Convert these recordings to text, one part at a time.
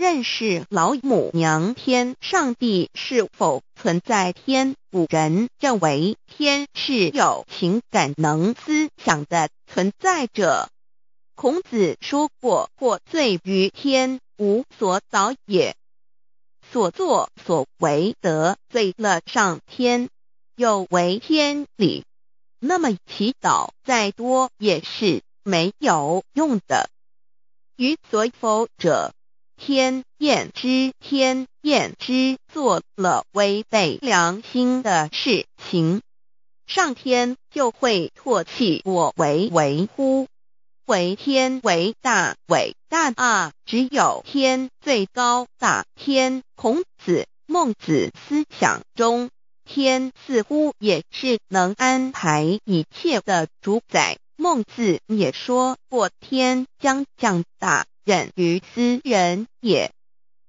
认识老母娘天，上帝是否存在？天，古人认为天是有情感、能思想的存在者。孔子说过：“过罪于天，无所早也。”所作所为得罪了上天，有违天理，那么祈祷再多也是没有用的。于所否者。天厌之，天厌之，做了违背良心的事情，上天就会唾弃我。为为乎，为天为大，伟大啊！只有天最高大。天，孔子、孟子思想中，天似乎也是能安排一切的主宰。孟子也说过：“天将降大。”忍于斯人也，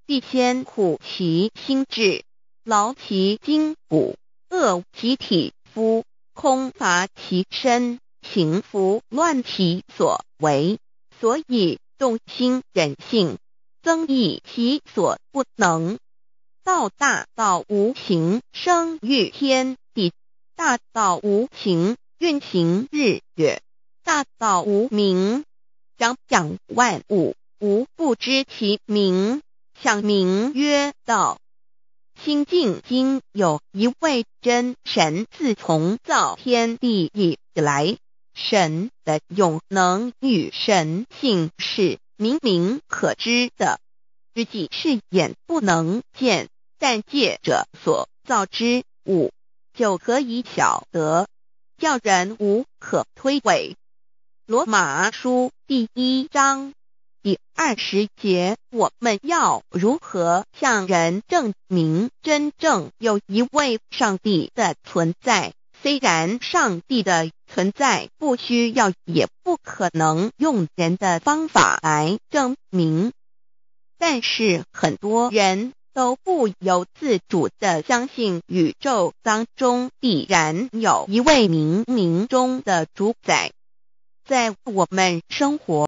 必先苦其心志，劳其筋骨，饿其体肤，空乏其身，行拂乱其所为，所以动心忍性，增益其所不能。道大，道无形，生育天地；大道无形，运行日月；大道无名，长养万物。吾不知其名，想名曰道。《心静经有一位真神，自从造天地以来，神的永能与神性是明明可知的，自己是眼不能见，但借者所造之物就可以晓得，叫人无可推诿。《罗马书》第一章。二十节，我们要如何向人证明真正有一位上帝的存在？虽然上帝的存在不需要也不可能用人的方法来证明，但是很多人都不由自主地相信宇宙当中必然有一位冥冥中的主宰，在我们生活。